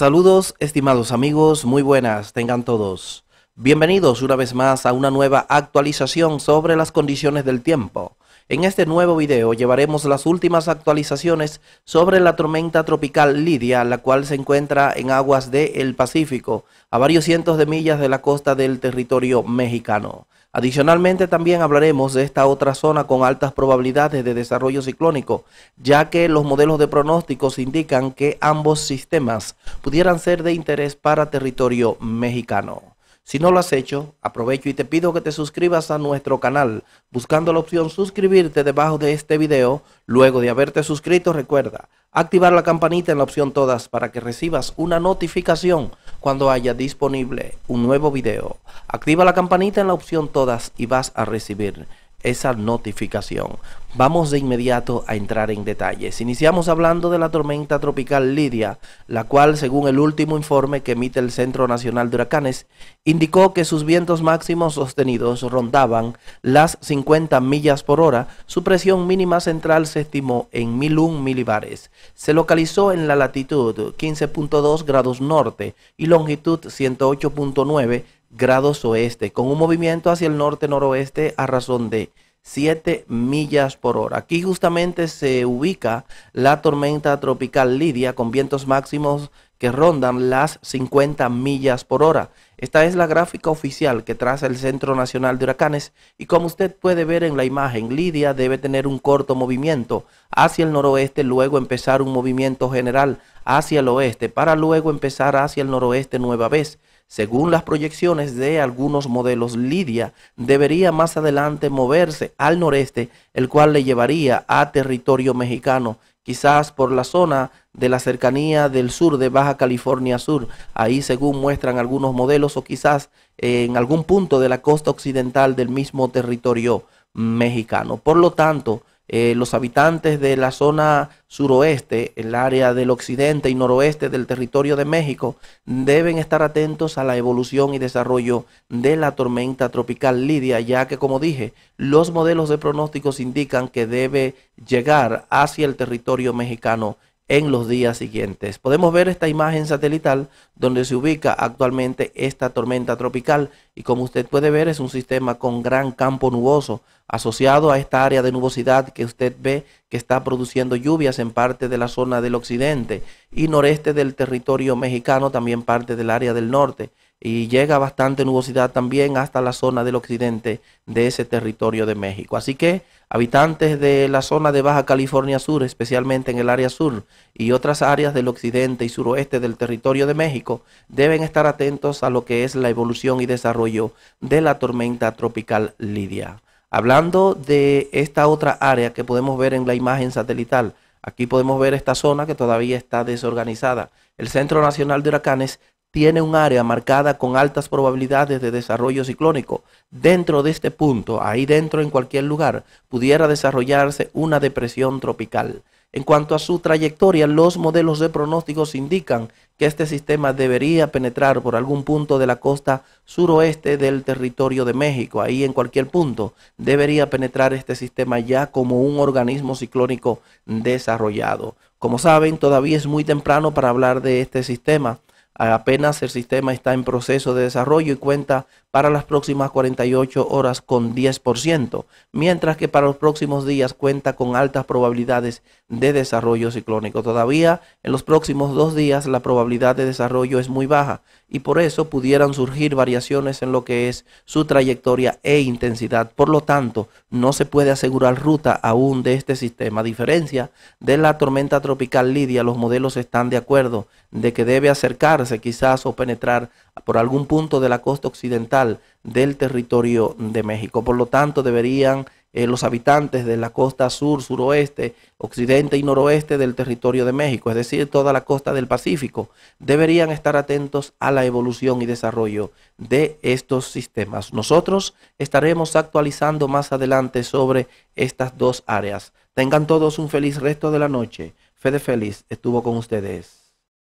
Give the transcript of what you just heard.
Saludos estimados amigos, muy buenas tengan todos. Bienvenidos una vez más a una nueva actualización sobre las condiciones del tiempo en este nuevo video llevaremos las últimas actualizaciones sobre la tormenta tropical Lidia, la cual se encuentra en aguas del Pacífico, a varios cientos de millas de la costa del territorio mexicano. Adicionalmente también hablaremos de esta otra zona con altas probabilidades de desarrollo ciclónico, ya que los modelos de pronósticos indican que ambos sistemas pudieran ser de interés para territorio mexicano. Si no lo has hecho, aprovecho y te pido que te suscribas a nuestro canal buscando la opción suscribirte debajo de este video. Luego de haberte suscrito, recuerda activar la campanita en la opción todas para que recibas una notificación cuando haya disponible un nuevo video. Activa la campanita en la opción todas y vas a recibir esa notificación. Vamos de inmediato a entrar en detalles. Iniciamos hablando de la tormenta tropical Lidia, la cual, según el último informe que emite el Centro Nacional de Huracanes, indicó que sus vientos máximos sostenidos rondaban las 50 millas por hora. Su presión mínima central se estimó en 1001 milibares. Se localizó en la latitud 15.2 grados norte y longitud 108.9 grados oeste, con un movimiento hacia el norte-noroeste a razón de 7 millas por hora. Aquí justamente se ubica la tormenta tropical Lidia con vientos máximos que rondan las 50 millas por hora. Esta es la gráfica oficial que traza el Centro Nacional de Huracanes y como usted puede ver en la imagen, Lidia debe tener un corto movimiento hacia el noroeste, luego empezar un movimiento general hacia el oeste, para luego empezar hacia el noroeste nueva vez. Según las proyecciones de algunos modelos, Lidia debería más adelante moverse al noreste, el cual le llevaría a territorio mexicano, quizás por la zona de la cercanía del sur de Baja California Sur, ahí según muestran algunos modelos, o quizás en algún punto de la costa occidental del mismo territorio mexicano. Por lo tanto, eh, los habitantes de la zona suroeste, el área del occidente y noroeste del territorio de México, deben estar atentos a la evolución y desarrollo de la tormenta tropical Lidia, ya que, como dije, los modelos de pronósticos indican que debe llegar hacia el territorio mexicano en los días siguientes. Podemos ver esta imagen satelital donde se ubica actualmente esta tormenta tropical y como usted puede ver es un sistema con gran campo nuboso asociado a esta área de nubosidad que usted ve que está produciendo lluvias en parte de la zona del occidente y noreste del territorio mexicano, también parte del área del norte y llega bastante nubosidad también hasta la zona del occidente de ese territorio de México. Así que habitantes de la zona de Baja California Sur, especialmente en el área sur y otras áreas del occidente y suroeste del territorio de México, deben estar atentos a lo que es la evolución y desarrollo de la tormenta tropical Lidia. Hablando de esta otra área que podemos ver en la imagen satelital, Aquí podemos ver esta zona que todavía está desorganizada. El Centro Nacional de Huracanes tiene un área marcada con altas probabilidades de desarrollo ciclónico. Dentro de este punto, ahí dentro en cualquier lugar, pudiera desarrollarse una depresión tropical. En cuanto a su trayectoria, los modelos de pronósticos indican que este sistema debería penetrar por algún punto de la costa suroeste del territorio de México. Ahí en cualquier punto debería penetrar este sistema ya como un organismo ciclónico desarrollado. Como saben, todavía es muy temprano para hablar de este sistema Apenas el sistema está en proceso de desarrollo y cuenta para las próximas 48 horas con 10%, mientras que para los próximos días cuenta con altas probabilidades de desarrollo ciclónico. Todavía en los próximos dos días la probabilidad de desarrollo es muy baja y por eso pudieran surgir variaciones en lo que es su trayectoria e intensidad. Por lo tanto, no se puede asegurar ruta aún de este sistema. A diferencia de la tormenta tropical Lidia, los modelos están de acuerdo de que debe acercarse quizás o penetrar por algún punto de la costa occidental del territorio de México. Por lo tanto, deberían eh, los habitantes de la costa sur, suroeste, occidente y noroeste del territorio de México, es decir, toda la costa del Pacífico, deberían estar atentos a la evolución y desarrollo de estos sistemas. Nosotros estaremos actualizando más adelante sobre estas dos áreas. Tengan todos un feliz resto de la noche. Fede Feliz estuvo con ustedes.